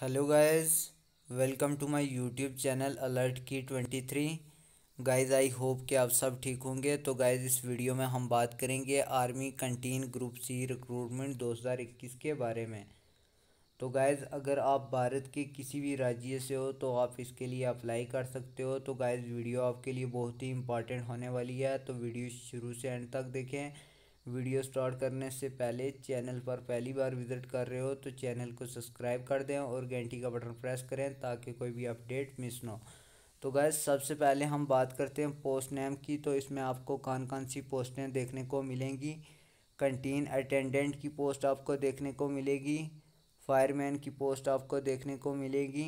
hello guys welcome to my YouTube channel alert की twenty three guys I hope कि आप सब ठीक होंगे तो गाइज इस वीडियो में हम बात करेंगे army canteen group C recruitment 2021 के बारे में तो गाइज अगर आप भारत के किसी भी राज्य से हो तो आप इसके लिए अप्लाई कर सकते हो तो गाइज वीडियो आपके लिए बहुत ही इंपॉर्टेंट होने वाली है तो वीडियो शुरू से एंड तक देखें वीडियो स्टार्ट करने से पहले चैनल पर पहली बार विज़िट कर रहे हो तो चैनल को सब्सक्राइब कर दें और घंटी का बटन प्रेस करें ताकि कोई भी अपडेट मिस ना हो तो गैस सबसे पहले हम बात करते हैं पोस्ट नेम की तो इसमें आपको कौन कौन सी पोस्टें देखने को मिलेंगी कंटीन अटेंडेंट की पोस्ट आपको देखने को मिलेगी फायरमैन की पोस्ट आपको देखने को मिलेगी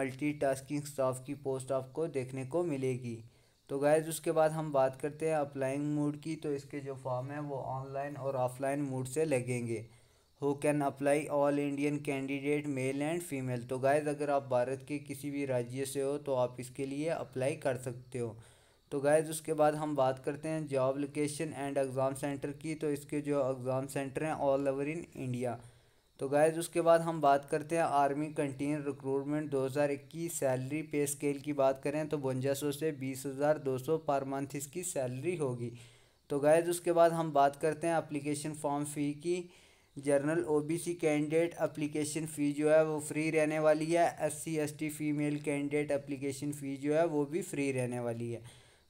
मल्टीटास्किंग स्टाफ की पोस्ट आपको देखने को मिलेगी तो गैज़ उसके बाद हम बात करते हैं अप्लाइंग मोड की तो इसके जो फॉर्म है वो ऑनलाइन और ऑफलाइन मोड से लगेंगे who can apply all Indian candidate male and female तो गैज़ अगर आप भारत के किसी भी राज्य से हो तो आप इसके लिए अप्लाई कर सकते हो तो गैज़ उसके बाद हम बात करते हैं job location and exam centre की तो इसके जो एग्ज़ाम सेंटर हैं ऑल ओवर इन इंडिया तो गायज उसके बाद हम बात करते हैं army canteen recruitment 2021 salary pay scale की बात करें तो बवंजा सौ से बीस हज़ार दो सौ पर मंथ इसकी सैलरी होगी तो गायज उसके बाद हम बात करते हैं अप्लीकेशन फॉर्म फ़ी की general OBC candidate application fee जो है वो फ्री रहने वाली है SC ST female candidate application fee जो है वो भी फ्री रहने वाली है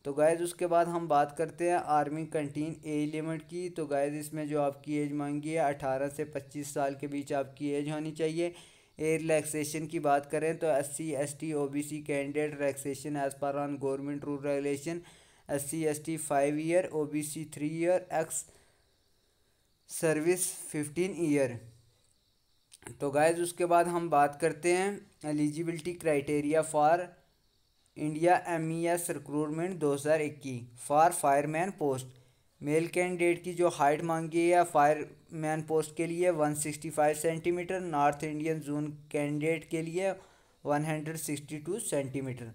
तो गायज़ उसके बाद हम बात करते हैं आर्मी कंटीन एज लिमिट की तो गायज़ इसमें जो आपकी एज मांगी है अठारह से पच्चीस साल के बीच आपकी एज होनी चाहिए ए रिलैक्सेशन की बात करें तो S C S T O B C candidate relaxation age पर on government rule regulation S C S T five year O B C three year ex service fifteen year तो guys उसके बाद हम बात करते हैं eligibility criteria for India M E S recruitment दो हज़ार इक्कीस for fireman post male candidate की जो हाइट मांगी है फायरमैन पोस्ट के लिए one sixty five centimetre north Indian zone candidate के लिए one hundred sixty two centimetre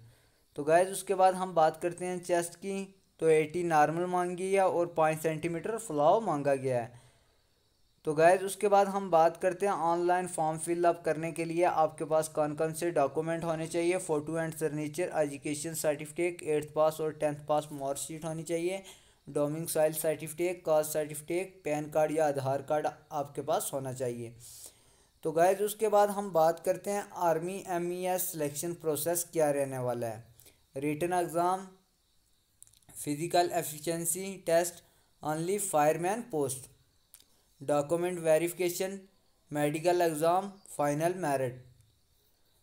तो गैज़ उसके बाद हम बात करते हैं चेस्ट की तो एटी नॉर्मल मांगी है और पाँच सेंटीमीटर फ्लाव मांगा गया है तो गैज़ उसके बाद हम बात करते हैं ऑनलाइन फॉर्म फिलअप करने के लिए आपके पास कौन कौन से डॉक्यूमेंट होने चाहिए photo and signature education certificate eighth pass और टेंथ पास मार्कशीट होनी चाहिए domicile certificate caste certificate PAN card या आधार कार्ड आपके पास होना चाहिए तो गैज़ उसके बाद हम बात करते हैं army M E S selection process क्या रहने वाला है written exam physical efficiency test only fireman post document verification medical exam final merit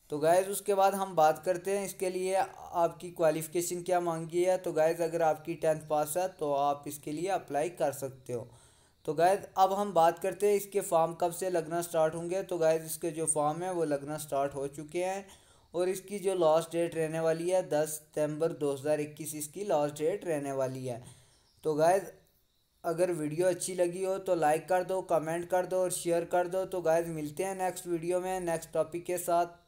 तो गायज़ उसके बाद हम बात करते हैं इसके लिए आपकी क्वालिफ़िकेशन क्या मांगी है तो गायज़ अगर आपकी टेंथ पास है तो आप इसके लिए अप्लाई कर सकते हो तो गायज़ अब हम बात करते हैं इसके फॉर्म कब से लगना स्टार्ट होंगे तो गायज़ इसके जो फॉर्म है वो लगना स्टार्ट हो चुके हैं और इसकी जो लास्ट डेट रहने वाली है दस सितम्बर दो इसकी लास्ट डेट रहने वाली है तो गायज़ अगर वीडियो अच्छी लगी हो तो लाइक कर दो कमेंट कर दो और शेयर कर दो तो गाइज मिलते हैं नेक्स्ट वीडियो में नेक्स्ट टॉपिक के साथ